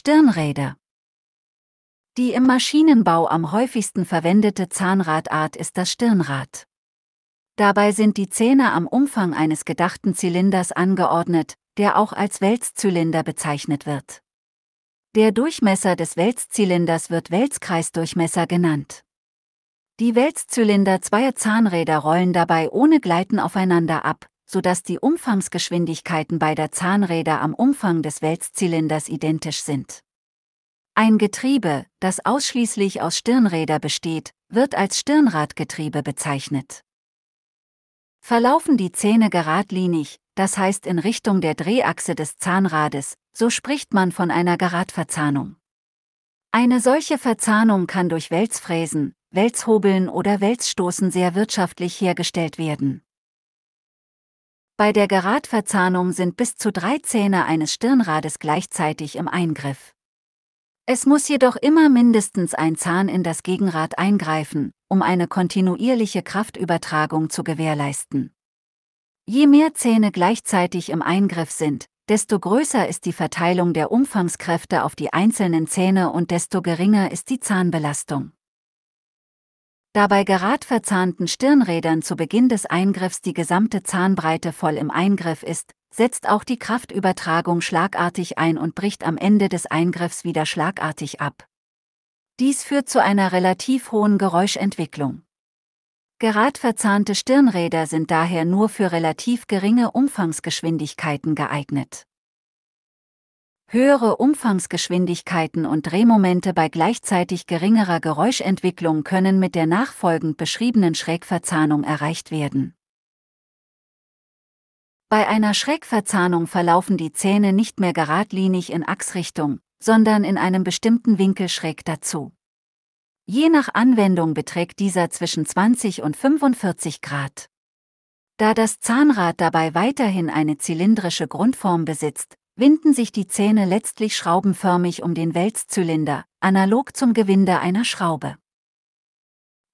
Stirnräder. Die im Maschinenbau am häufigsten verwendete Zahnradart ist das Stirnrad. Dabei sind die Zähne am Umfang eines gedachten Zylinders angeordnet, der auch als Wälzzylinder bezeichnet wird. Der Durchmesser des Wälzzylinders wird Wälzkreisdurchmesser genannt. Die Wälzzylinder zweier Zahnräder rollen dabei ohne Gleiten aufeinander ab, sodass die Umfangsgeschwindigkeiten beider Zahnräder am Umfang des Wälzzylinders identisch sind. Ein Getriebe, das ausschließlich aus Stirnräder besteht, wird als Stirnradgetriebe bezeichnet. Verlaufen die Zähne geradlinig, das heißt in Richtung der Drehachse des Zahnrades, so spricht man von einer Geradverzahnung. Eine solche Verzahnung kann durch Wälzfräsen, Wälzhobeln oder Wälzstoßen sehr wirtschaftlich hergestellt werden. Bei der Geradverzahnung sind bis zu drei Zähne eines Stirnrades gleichzeitig im Eingriff. Es muss jedoch immer mindestens ein Zahn in das Gegenrad eingreifen, um eine kontinuierliche Kraftübertragung zu gewährleisten. Je mehr Zähne gleichzeitig im Eingriff sind, desto größer ist die Verteilung der Umfangskräfte auf die einzelnen Zähne und desto geringer ist die Zahnbelastung da bei gerad verzahnten Stirnrädern zu Beginn des Eingriffs die gesamte Zahnbreite voll im Eingriff ist, setzt auch die Kraftübertragung schlagartig ein und bricht am Ende des Eingriffs wieder schlagartig ab. Dies führt zu einer relativ hohen Geräuschentwicklung. Gerad verzahnte Stirnräder sind daher nur für relativ geringe Umfangsgeschwindigkeiten geeignet. Höhere Umfangsgeschwindigkeiten und Drehmomente bei gleichzeitig geringerer Geräuschentwicklung können mit der nachfolgend beschriebenen Schrägverzahnung erreicht werden. Bei einer Schrägverzahnung verlaufen die Zähne nicht mehr geradlinig in Achsrichtung, sondern in einem bestimmten Winkel schräg dazu. Je nach Anwendung beträgt dieser zwischen 20 und 45 Grad. Da das Zahnrad dabei weiterhin eine zylindrische Grundform besitzt, winden sich die Zähne letztlich schraubenförmig um den Wälzzylinder, analog zum Gewinde einer Schraube.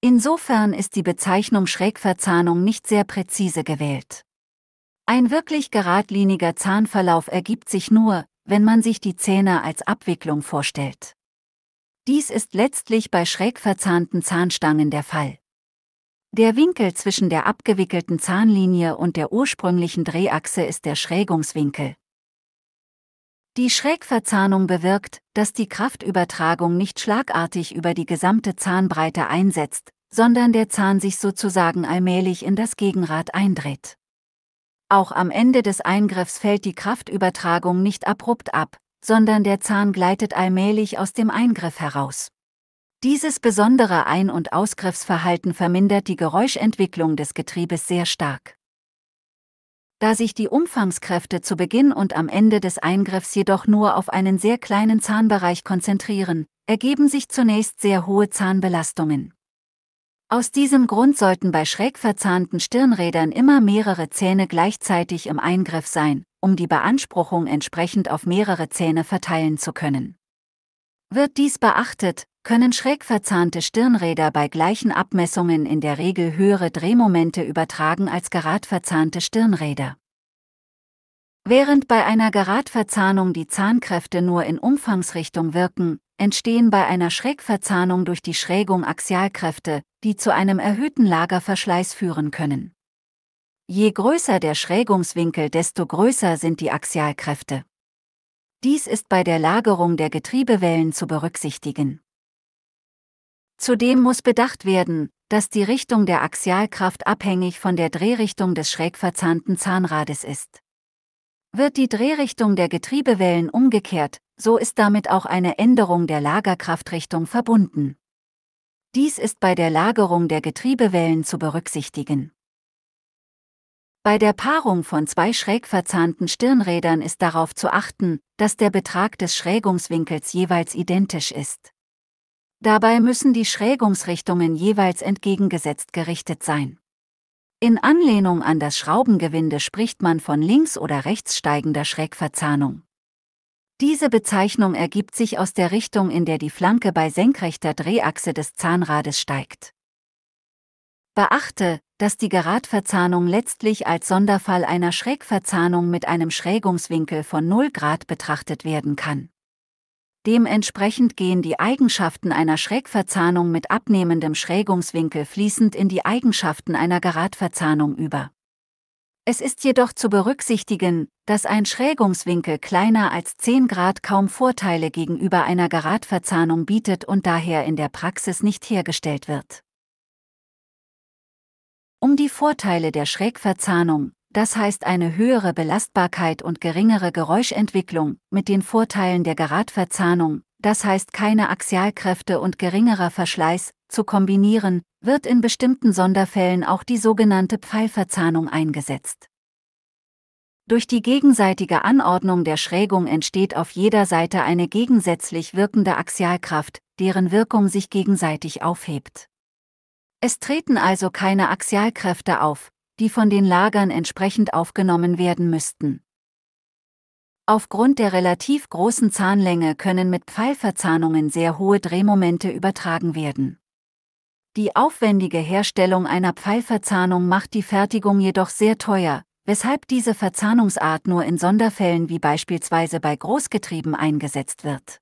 Insofern ist die Bezeichnung Schrägverzahnung nicht sehr präzise gewählt. Ein wirklich geradliniger Zahnverlauf ergibt sich nur, wenn man sich die Zähne als Abwicklung vorstellt. Dies ist letztlich bei schräg verzahnten Zahnstangen der Fall. Der Winkel zwischen der abgewickelten Zahnlinie und der ursprünglichen Drehachse ist der Schrägungswinkel, die Schrägverzahnung bewirkt, dass die Kraftübertragung nicht schlagartig über die gesamte Zahnbreite einsetzt, sondern der Zahn sich sozusagen allmählich in das Gegenrad eindreht. Auch am Ende des Eingriffs fällt die Kraftübertragung nicht abrupt ab, sondern der Zahn gleitet allmählich aus dem Eingriff heraus. Dieses besondere Ein- und Ausgriffsverhalten vermindert die Geräuschentwicklung des Getriebes sehr stark da sich die Umfangskräfte zu Beginn und am Ende des Eingriffs jedoch nur auf einen sehr kleinen Zahnbereich konzentrieren, ergeben sich zunächst sehr hohe Zahnbelastungen. Aus diesem Grund sollten bei schräg verzahnten Stirnrädern immer mehrere Zähne gleichzeitig im Eingriff sein, um die Beanspruchung entsprechend auf mehrere Zähne verteilen zu können. Wird dies beachtet, können schräg verzahnte Stirnräder bei gleichen Abmessungen in der Regel höhere Drehmomente übertragen als gerad verzahnte Stirnräder. Während bei einer Geradverzahnung die Zahnkräfte nur in Umfangsrichtung wirken, entstehen bei einer Schrägverzahnung durch die Schrägung Axialkräfte, die zu einem erhöhten Lagerverschleiß führen können. Je größer der Schrägungswinkel, desto größer sind die Axialkräfte. Dies ist bei der Lagerung der Getriebewellen zu berücksichtigen. Zudem muss bedacht werden, dass die Richtung der Axialkraft abhängig von der Drehrichtung des schräg verzahnten Zahnrades ist. Wird die Drehrichtung der Getriebewellen umgekehrt, so ist damit auch eine Änderung der Lagerkraftrichtung verbunden. Dies ist bei der Lagerung der Getriebewellen zu berücksichtigen. Bei der Paarung von zwei schräg verzahnten Stirnrädern ist darauf zu achten, dass der Betrag des Schrägungswinkels jeweils identisch ist. Dabei müssen die Schrägungsrichtungen jeweils entgegengesetzt gerichtet sein. In Anlehnung an das Schraubengewinde spricht man von links oder rechts steigender Schrägverzahnung. Diese Bezeichnung ergibt sich aus der Richtung, in der die Flanke bei senkrechter Drehachse des Zahnrades steigt. Beachte, dass die Geradverzahnung letztlich als Sonderfall einer Schrägverzahnung mit einem Schrägungswinkel von 0 Grad betrachtet werden kann. Dementsprechend gehen die Eigenschaften einer Schrägverzahnung mit abnehmendem Schrägungswinkel fließend in die Eigenschaften einer Geradverzahnung über. Es ist jedoch zu berücksichtigen, dass ein Schrägungswinkel kleiner als 10 Grad kaum Vorteile gegenüber einer Geradverzahnung bietet und daher in der Praxis nicht hergestellt wird um die Vorteile der Schrägverzahnung, das heißt eine höhere Belastbarkeit und geringere Geräuschentwicklung, mit den Vorteilen der Geradverzahnung, das heißt keine Axialkräfte und geringerer Verschleiß, zu kombinieren, wird in bestimmten Sonderfällen auch die sogenannte Pfeilverzahnung eingesetzt. Durch die gegenseitige Anordnung der Schrägung entsteht auf jeder Seite eine gegensätzlich wirkende Axialkraft, deren Wirkung sich gegenseitig aufhebt. Es treten also keine Axialkräfte auf, die von den Lagern entsprechend aufgenommen werden müssten. Aufgrund der relativ großen Zahnlänge können mit Pfeilverzahnungen sehr hohe Drehmomente übertragen werden. Die aufwendige Herstellung einer Pfeilverzahnung macht die Fertigung jedoch sehr teuer, weshalb diese Verzahnungsart nur in Sonderfällen wie beispielsweise bei Großgetrieben eingesetzt wird.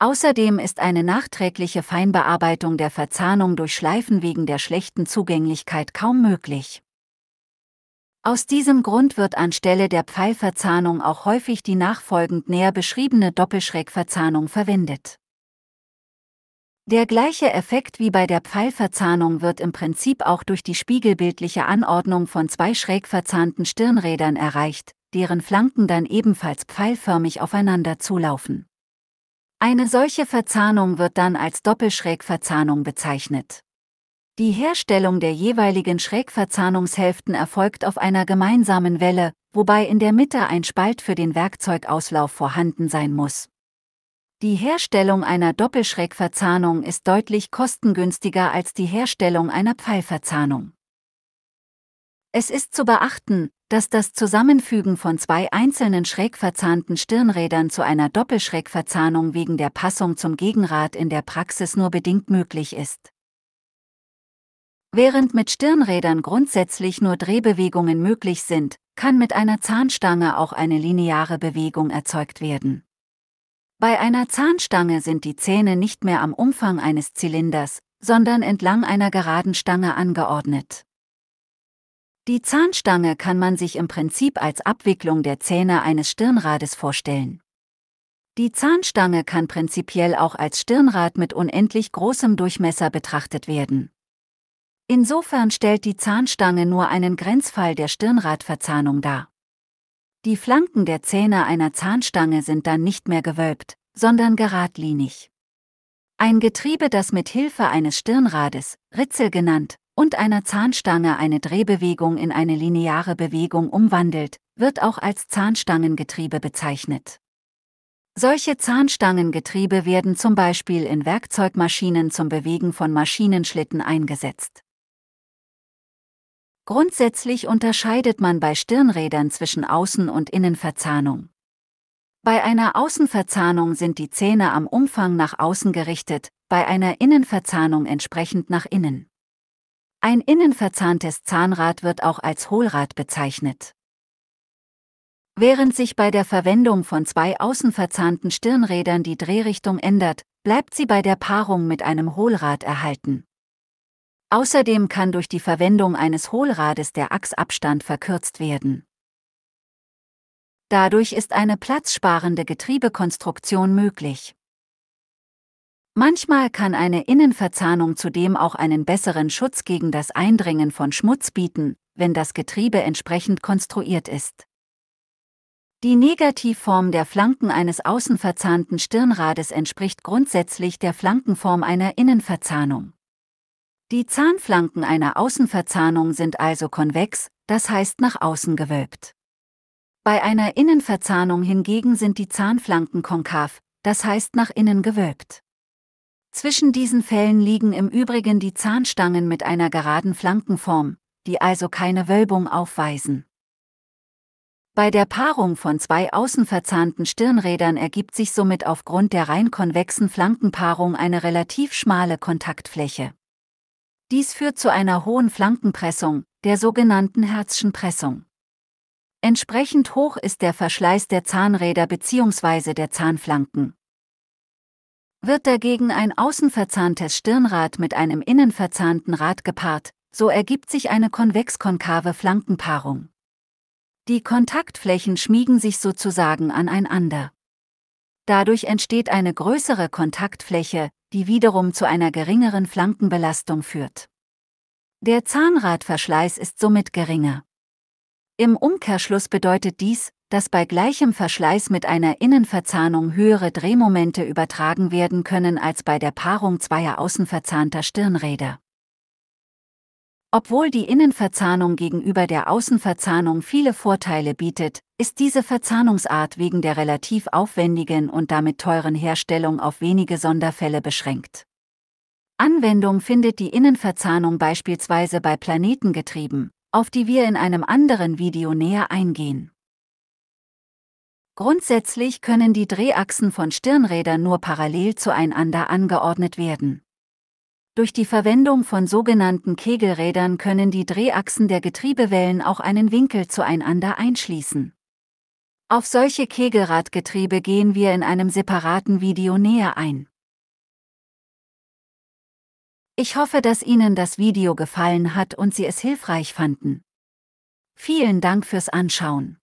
Außerdem ist eine nachträgliche Feinbearbeitung der Verzahnung durch Schleifen wegen der schlechten Zugänglichkeit kaum möglich. Aus diesem Grund wird anstelle der Pfeilverzahnung auch häufig die nachfolgend näher beschriebene Doppelschrägverzahnung verwendet. Der gleiche Effekt wie bei der Pfeilverzahnung wird im Prinzip auch durch die spiegelbildliche Anordnung von zwei schräg verzahnten Stirnrädern erreicht, deren Flanken dann ebenfalls pfeilförmig aufeinander zulaufen. Eine solche Verzahnung wird dann als Doppelschrägverzahnung bezeichnet. Die Herstellung der jeweiligen Schrägverzahnungshälften erfolgt auf einer gemeinsamen Welle, wobei in der Mitte ein Spalt für den Werkzeugauslauf vorhanden sein muss. Die Herstellung einer Doppelschrägverzahnung ist deutlich kostengünstiger als die Herstellung einer Pfeilverzahnung. Es ist zu beachten, dass das Zusammenfügen von zwei einzelnen schräg verzahnten Stirnrädern zu einer Doppelschrägverzahnung wegen der Passung zum Gegenrad in der Praxis nur bedingt möglich ist. Während mit Stirnrädern grundsätzlich nur Drehbewegungen möglich sind, kann mit einer Zahnstange auch eine lineare Bewegung erzeugt werden. Bei einer Zahnstange sind die Zähne nicht mehr am Umfang eines Zylinders, sondern entlang einer geraden Stange angeordnet. Die Zahnstange kann man sich im Prinzip als Abwicklung der Zähne eines Stirnrades vorstellen. Die Zahnstange kann prinzipiell auch als Stirnrad mit unendlich großem Durchmesser betrachtet werden. Insofern stellt die Zahnstange nur einen Grenzfall der Stirnradverzahnung dar. Die Flanken der Zähne einer Zahnstange sind dann nicht mehr gewölbt, sondern geradlinig. Ein Getriebe, das mit Hilfe eines Stirnrades, Ritzel genannt, und einer Zahnstange eine Drehbewegung in eine lineare Bewegung umwandelt, wird auch als Zahnstangengetriebe bezeichnet. Solche Zahnstangengetriebe werden zum Beispiel in Werkzeugmaschinen zum Bewegen von Maschinenschlitten eingesetzt. Grundsätzlich unterscheidet man bei Stirnrädern zwischen Außen- und Innenverzahnung. Bei einer Außenverzahnung sind die Zähne am Umfang nach außen gerichtet, bei einer Innenverzahnung entsprechend nach innen. Ein innenverzahntes Zahnrad wird auch als Hohlrad bezeichnet. Während sich bei der Verwendung von zwei außenverzahnten Stirnrädern die Drehrichtung ändert, bleibt sie bei der Paarung mit einem Hohlrad erhalten. Außerdem kann durch die Verwendung eines Hohlrades der Achsabstand verkürzt werden. Dadurch ist eine platzsparende Getriebekonstruktion möglich. Manchmal kann eine Innenverzahnung zudem auch einen besseren Schutz gegen das Eindringen von Schmutz bieten, wenn das Getriebe entsprechend konstruiert ist. Die Negativform der Flanken eines außenverzahnten Stirnrades entspricht grundsätzlich der Flankenform einer Innenverzahnung. Die Zahnflanken einer Außenverzahnung sind also konvex, das heißt nach außen gewölbt. Bei einer Innenverzahnung hingegen sind die Zahnflanken konkav, das heißt nach innen gewölbt. Zwischen diesen Fällen liegen im Übrigen die Zahnstangen mit einer geraden Flankenform, die also keine Wölbung aufweisen. Bei der Paarung von zwei außenverzahnten Stirnrädern ergibt sich somit aufgrund der rein konvexen Flankenpaarung eine relativ schmale Kontaktfläche. Dies führt zu einer hohen Flankenpressung, der sogenannten Herzschen Pressung. Entsprechend hoch ist der Verschleiß der Zahnräder bzw. der Zahnflanken. Wird dagegen ein außenverzahntes Stirnrad mit einem innenverzahnten Rad gepaart, so ergibt sich eine konvex-konkave Flankenpaarung. Die Kontaktflächen schmiegen sich sozusagen aneinander. Dadurch entsteht eine größere Kontaktfläche, die wiederum zu einer geringeren Flankenbelastung führt. Der Zahnradverschleiß ist somit geringer. Im Umkehrschluss bedeutet dies, dass bei gleichem Verschleiß mit einer Innenverzahnung höhere Drehmomente übertragen werden können als bei der Paarung zweier außenverzahnter Stirnräder. Obwohl die Innenverzahnung gegenüber der Außenverzahnung viele Vorteile bietet, ist diese Verzahnungsart wegen der relativ aufwendigen und damit teuren Herstellung auf wenige Sonderfälle beschränkt. Anwendung findet die Innenverzahnung beispielsweise bei Planetengetrieben, auf die wir in einem anderen Video näher eingehen. Grundsätzlich können die Drehachsen von Stirnrädern nur parallel zueinander angeordnet werden. Durch die Verwendung von sogenannten Kegelrädern können die Drehachsen der Getriebewellen auch einen Winkel zueinander einschließen. Auf solche Kegelradgetriebe gehen wir in einem separaten Video näher ein. Ich hoffe, dass Ihnen das Video gefallen hat und Sie es hilfreich fanden. Vielen Dank fürs Anschauen.